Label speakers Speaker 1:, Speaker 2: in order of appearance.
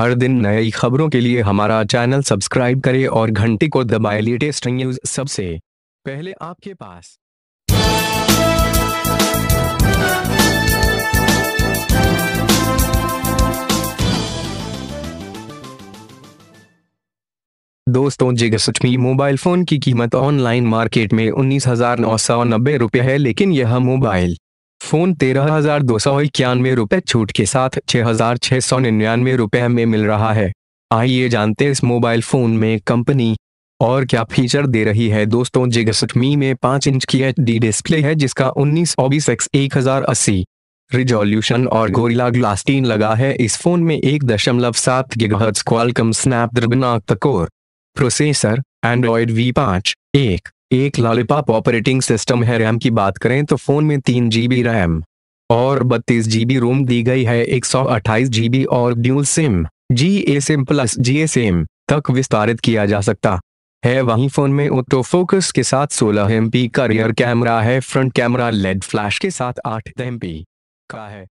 Speaker 1: हर दिन नई खबरों के लिए हमारा चैनल सब्सक्राइब करें और घंटी को दबाए लेटेस्ट न्यूज सबसे
Speaker 2: पहले आपके पास
Speaker 1: दोस्तों जिगसुटमी मोबाइल फोन की कीमत ऑनलाइन मार्केट में उन्नीस हजार नौ सौ नब्बे रुपये है लेकिन यह मोबाइल फोन तेरह हजार दो सौ इक्यानवे रुपए छूट के साथ छह हजार छह सौ निन्यानवे रुपए में मिल रहा है आइए जानते इस मोबाइल फोन में कंपनी और क्या फीचर दे रही है दोस्तों जिगसठ मी में पांच इंच की एच डी डिस्प्ले है जिसका उन्नीस सौ बीस एक्स एक हजार अस्सी रिजोल्यूशन और गोरिला ग्लास्टीन लगा है इस फोन में एक दशमलव सात gigahertz Qualcomm Snapdragon core processor Android V पांच एक एक लॉलीपॉप ऑपरेटिंग सिस्टम है रैम की बात करें तो फोन में तीन जीबी रैम और बत्तीस जीबी रोम दी गई है एक सौ अट्ठाईस जीबी और dual SIM G A SIM plus G A SIM तक विस्तारित किया जा सकता है वही फोन में ऑटो फोकस के साथ सोलह एम का रियर कैमरा है फ्रंट कैमरा लेड फ्लैश के साथ आठ एम पी का है